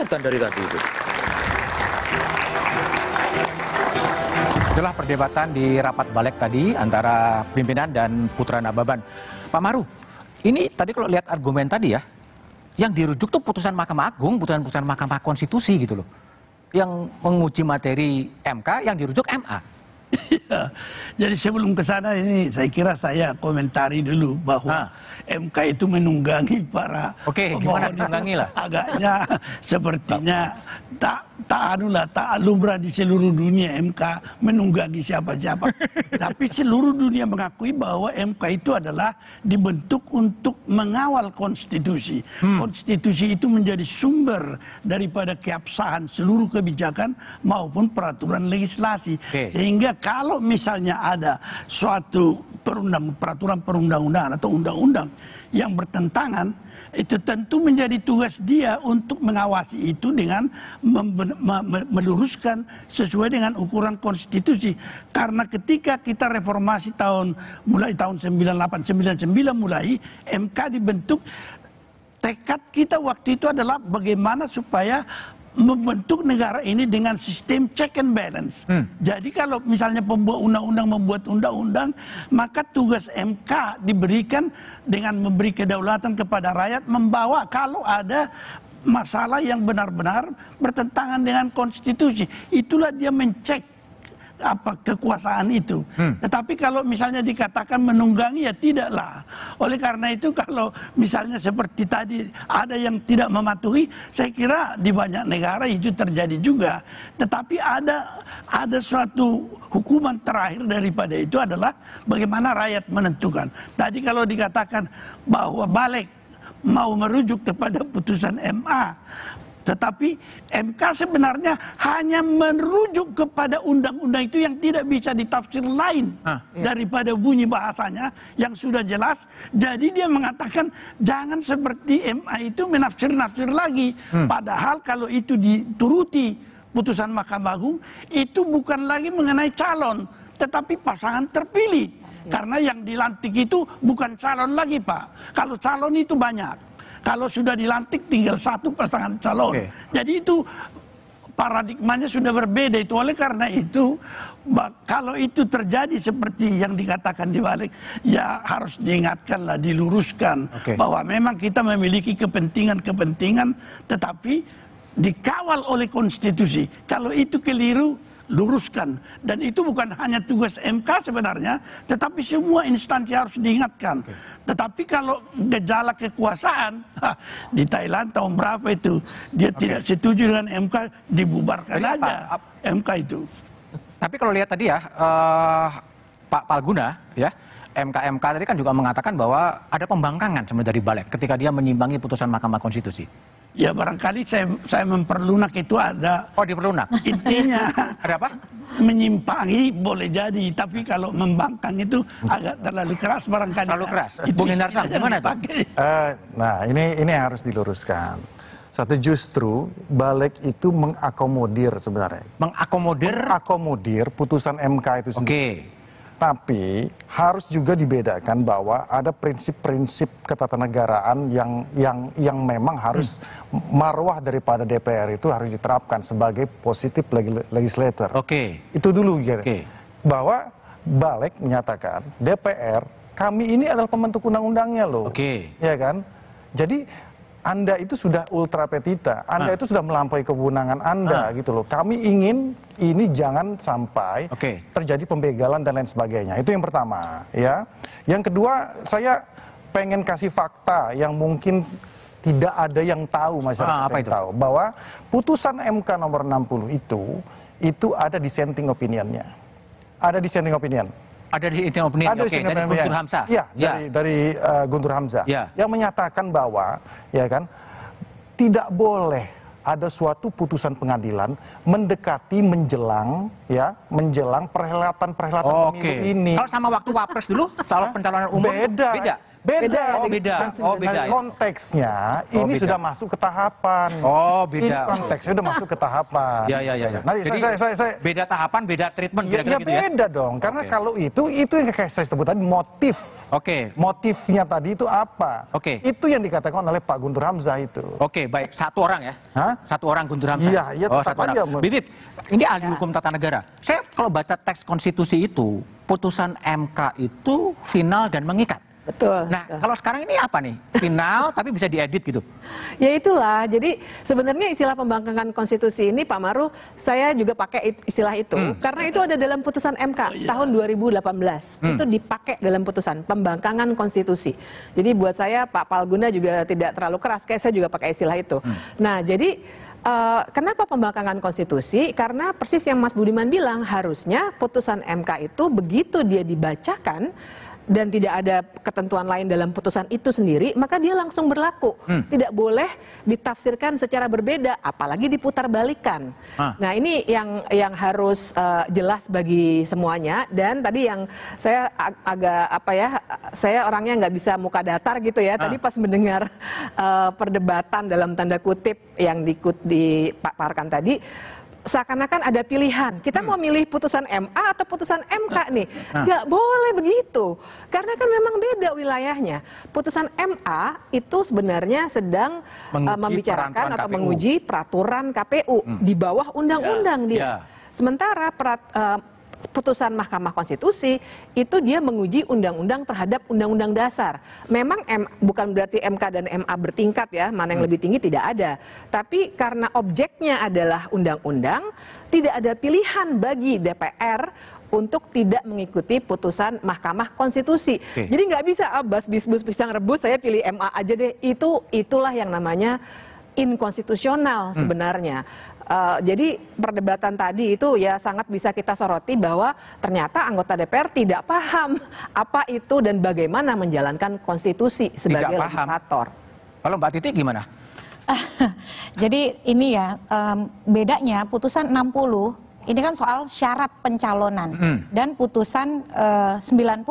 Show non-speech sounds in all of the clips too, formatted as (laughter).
kelihatan dari tadi itu. Itulah perdebatan di rapat balik tadi antara pimpinan dan Putra Nababan. Pak Maru, ini tadi kalau lihat argumen tadi ya, yang dirujuk tuh putusan Mahkamah Agung, putusan putusan Mahkamah Konstitusi gitu loh. Yang menguji materi MK, yang dirujuk MA ya. Jadi sebelum ke sana ini saya kira saya komentari dulu bahwa ha. Ah. MK itu menunggangi para Oke, gimana menunggangi lah? Agaknya (laughs) sepertinya tak tak anulah tak lumrah di seluruh dunia MK menunggangi siapa-siapa. (laughs) Tapi seluruh dunia mengakui bahwa MK itu adalah dibentuk untuk mengawal konstitusi. Hmm. Konstitusi itu menjadi sumber daripada keabsahan seluruh kebijakan maupun peraturan legislasi. Okay. Sehingga kalau kalau misalnya ada suatu perundang, peraturan perundang-undangan atau undang-undang yang bertentangan, itu tentu menjadi tugas dia untuk mengawasi itu dengan meluruskan sesuai dengan ukuran konstitusi. Karena ketika kita reformasi tahun mulai tahun 98 99 mulai MK dibentuk tekad kita waktu itu adalah bagaimana supaya membentuk negara ini dengan sistem check and balance. Hmm. Jadi kalau misalnya pembuat undang-undang membuat undang-undang, maka tugas MK diberikan dengan memberi kedaulatan kepada rakyat membawa kalau ada masalah yang benar-benar bertentangan dengan konstitusi. Itulah dia mencek apa kekuasaan itu. Hmm. Tetapi kalau misalnya dikatakan menunggangi ya tidaklah. Oleh karena itu (laughs) kalau misalnya seperti tadi ada yang tidak mematuhi, saya kira di banyak negara itu terjadi juga. Tetapi ada ada suatu hukuman terakhir daripada itu adalah bagaimana rakyat menentukan. Tadi kalau dikatakan bahwa balik mau merujuk kepada putusan MA tetapi MK sebenarnya hanya merujuk kepada undang-undang itu yang tidak bisa ditafsir lain ah, iya. daripada bunyi bahasanya yang sudah jelas. Jadi dia mengatakan jangan seperti MA itu menafsir-nafsir lagi. Hmm. Padahal kalau itu dituruti putusan Mahkamah Agung itu bukan lagi mengenai calon tetapi pasangan terpilih. Karena yang dilantik itu bukan calon lagi, Pak. Kalau calon itu banyak. Kalau sudah dilantik tinggal satu pasangan calon. Okay. Jadi itu paradigmanya sudah berbeda itu oleh karena itu kalau itu terjadi seperti yang dikatakan di balik ya harus diingatkanlah diluruskan okay. bahwa memang kita memiliki kepentingan-kepentingan tetapi dikawal oleh konstitusi kalau itu keliru luruskan. Dan itu bukan hanya tugas MK sebenarnya, tetapi semua instansi harus diingatkan. Tetapi kalau gejala kekuasaan (laughs) ha, di Thailand tahun berapa itu dia okay. tidak setuju dengan MK dibubarkan Jadi aja apa? MK itu. Tapi kalau lihat tadi ya uh, Pak Palguna ya MKMK tadi kan juga mengatakan bahwa ada pembangkangan sebenarnya dari Balek ketika dia menyimbangi putusan Mahkamah Konstitusi. Ya barangkali saya saya memperlunak itu ada. Oh diperlunak. Intinya (laughs) ada apa? Menyimpangi boleh jadi, tapi kalau membangkang itu agak terlalu keras barangkali. Terlalu keras. Itu Bung Indarsam gimana itu? Uh, nah ini ini harus diluruskan. Satu justru balik itu mengakomodir sebenarnya. Mengakomodir? Mengakomodir putusan MK itu sendiri. Oke. Okay tapi harus juga dibedakan bahwa ada prinsip-prinsip ketatanegaraan yang yang yang memang harus hmm. marwah daripada DPR itu harus diterapkan sebagai positif legislator. Oke. Okay. Itu dulu ya. Okay. Bahwa Balek menyatakan DPR kami ini adalah pembentuk undang-undangnya loh. Oke. Okay. Ya kan? Jadi anda itu sudah ultra petita, Anda ah. itu sudah melampaui kewenangan Anda ah. gitu loh. Kami ingin ini jangan sampai okay. terjadi pembegalan dan lain sebagainya. Itu yang pertama, ya. Yang kedua, saya pengen kasih fakta yang mungkin tidak ada yang tahu masyarakat ah, apa yang itu? tahu bahwa putusan MK nomor 60 itu itu ada dissenting opinionnya. Ada dissenting opinion. Ada di tim Opening, ada okay, dari Guntur ya. Hamzah. Iya, ya. dari, dari uh, Guntur Hamzah. Ya. Yang menyatakan bahwa, ya kan, tidak boleh ada suatu putusan pengadilan mendekati menjelang ya menjelang perhelatan perhelatan oh, pemilu ini. Kalau sama waktu wapres dulu, calon pencalonan umum beda. beda. Beda. Oh, beda. Dan, oh, beda. Ya? Dan konteksnya oh, ini beda. sudah masuk ke tahapan. Oh, beda. Ini konteksnya sudah masuk ke tahapan. Ya, ya, ya. ya. Nah, ya, Jadi, saya, saya, saya, beda tahapan, beda treatment. Iya ya gitu beda ya? dong. Karena okay. kalau itu, itu yang kayak saya sebut tadi motif. Oke. Okay. Motifnya tadi itu apa? Oke. Okay. Itu yang dikatakan oleh Pak Guntur Hamzah itu. Oke, okay, baik. Satu orang ya? Hah? Satu orang Guntur Hamzah. Iya, iya. Oh, satu aja. orang. Bibip, ini ahli iya. hukum tata negara. Saya kalau baca teks konstitusi itu, putusan MK itu final dan mengikat. Betul. Nah, betul. kalau sekarang ini apa nih? Final (laughs) tapi bisa diedit gitu. Ya itulah. Jadi sebenarnya istilah pembangkangan konstitusi ini Pak Maru saya juga pakai istilah itu hmm. karena itu ada dalam putusan MK oh, iya. tahun 2018. Hmm. Itu dipakai dalam putusan pembangkangan konstitusi. Jadi buat saya Pak Palguna juga tidak terlalu keras kayak saya juga pakai istilah itu. Hmm. Nah, jadi Uh, kenapa pembangkangan konstitusi? Karena persis yang Mas Budiman bilang, harusnya putusan MK itu begitu dia dibacakan, dan tidak ada ketentuan lain dalam putusan itu sendiri, maka dia langsung berlaku. Hmm. Tidak boleh ditafsirkan secara berbeda, apalagi diputar balikan. Ah. Nah ini yang yang harus uh, jelas bagi semuanya. Dan tadi yang saya ag agak apa ya, saya orangnya nggak bisa muka datar gitu ya. Ah. Tadi pas mendengar uh, perdebatan dalam tanda kutip yang di, dipaparkan tadi seakan-akan ada pilihan. Kita hmm. mau milih putusan MA atau putusan MK ah. nih. Ah. Nggak boleh begitu. Karena kan memang beda wilayahnya. Putusan MA itu sebenarnya sedang uh, membicarakan atau KPU. menguji peraturan KPU hmm. di bawah undang-undang yeah. dia. Ya. Sementara perat, uh, putusan Mahkamah Konstitusi itu dia menguji undang-undang terhadap undang-undang dasar. Memang M, bukan berarti MK dan MA bertingkat ya, mana yang hmm. lebih tinggi tidak ada. Tapi karena objeknya adalah undang-undang, tidak ada pilihan bagi DPR untuk tidak mengikuti putusan Mahkamah Konstitusi. Okay. Jadi nggak bisa abas ah, bisbus pisang rebus saya pilih MA aja deh. Itu itulah yang namanya inkonstitusional hmm. sebenarnya. Hmm uh, jadi perdebatan tadi itu ya sangat bisa kita soroti bahwa ternyata anggota DPR tidak paham apa itu dan bagaimana menjalankan konstitusi sebagai tidak legislator. Kalau Mbak Titi gimana? (laughs) jadi ini ya um, bedanya putusan 60 ini kan soal syarat pencalonan mm. dan putusan eh, uh, 90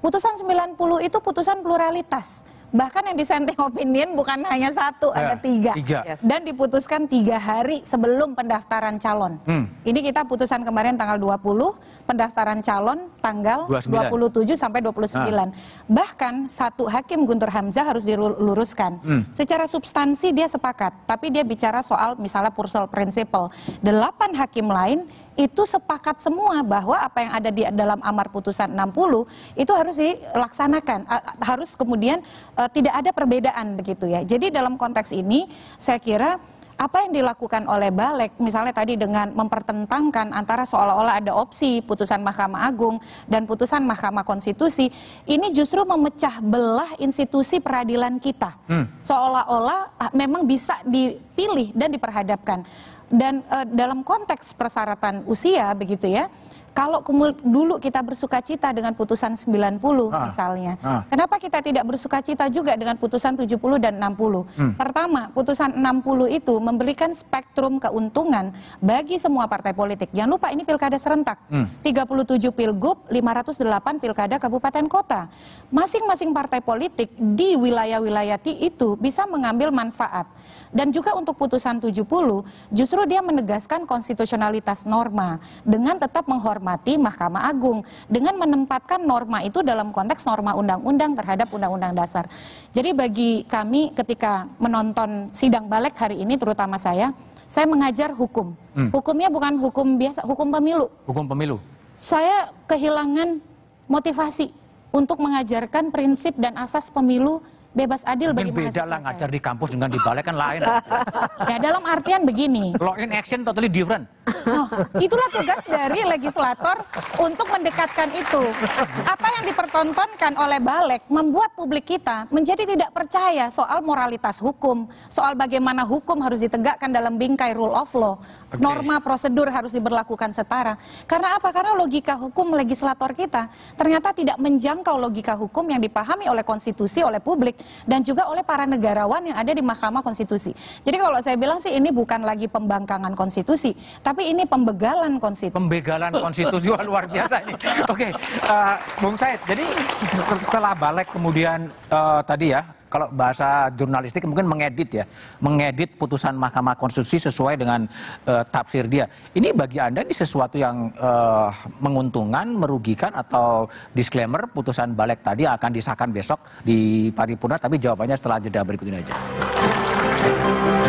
putusan 90 itu putusan pluralitas Bahkan yang dissenting opinion bukan hanya satu, ya, ada tiga. tiga. Yes. Dan diputuskan tiga hari sebelum pendaftaran calon. Hmm. Ini kita putusan kemarin tanggal 20, pendaftaran calon tanggal 29. 27 sampai 29. sembilan, ah. Bahkan satu hakim Guntur Hamzah harus diluruskan. Hmm. Secara substansi dia sepakat, tapi dia bicara soal misalnya pursel prinsipal. Delapan hakim lain itu sepakat semua bahwa apa yang ada di dalam amar putusan 60 itu harus dilaksanakan harus kemudian e, tidak ada perbedaan begitu ya. Jadi dalam konteks ini saya kira apa yang dilakukan oleh Balek misalnya tadi dengan mempertentangkan antara seolah-olah ada opsi putusan Mahkamah Agung dan putusan Mahkamah Konstitusi ini justru memecah belah institusi peradilan kita hmm. seolah-olah ah, memang bisa dipilih dan diperhadapkan dan e, dalam konteks persyaratan usia begitu ya kalau dulu kita bersuka cita dengan putusan 90 ah, misalnya, ah. kenapa kita tidak bersuka cita juga dengan putusan 70 dan 60? Hmm. Pertama, putusan 60 itu memberikan spektrum keuntungan bagi semua partai politik. Jangan lupa ini pilkada serentak, hmm. 37 pilgub, 508 pilkada kabupaten kota. Masing-masing partai politik di wilayah-wilayah itu bisa mengambil manfaat. Dan juga untuk putusan 70 justru dia menegaskan konstitusionalitas norma dengan tetap menghormati Mahkamah Agung dengan menempatkan norma itu dalam konteks norma undang-undang terhadap undang-undang dasar. Jadi bagi kami ketika menonton sidang balik hari ini terutama saya saya mengajar hukum. Hmm. Hukumnya bukan hukum biasa, hukum pemilu. Hukum pemilu. Saya kehilangan motivasi untuk mengajarkan prinsip dan asas pemilu bebas adil bagi beda lah ngajar di kampus dengan di balai kan lain. (laughs) ya dalam artian begini. Law in action totally different. Oh, itulah tugas dari legislator untuk mendekatkan itu. Apa yang dipertontonkan oleh balek membuat publik kita menjadi tidak percaya soal moralitas hukum, soal bagaimana hukum harus ditegakkan dalam bingkai rule of law, okay. norma prosedur harus diberlakukan setara. Karena apa? Karena logika hukum legislator kita ternyata tidak menjangkau logika hukum yang dipahami oleh konstitusi, oleh publik dan juga oleh para negarawan yang ada di Mahkamah Konstitusi. Jadi kalau saya bilang sih ini bukan lagi pembangkangan konstitusi, tapi ini pembegalan konstitusi. Pembegalan konstitusi luar biasa ini. Oke, okay. uh, eh, Bung Said. Jadi setelah balik kemudian uh, tadi ya kalau bahasa jurnalistik mungkin mengedit ya, mengedit putusan Mahkamah Konstitusi sesuai dengan uh, tafsir dia. Ini bagi Anda ini sesuatu yang uh, menguntungkan, merugikan atau disclaimer putusan balik tadi akan disahkan besok di paripurna tapi jawabannya setelah jeda berikut ini aja.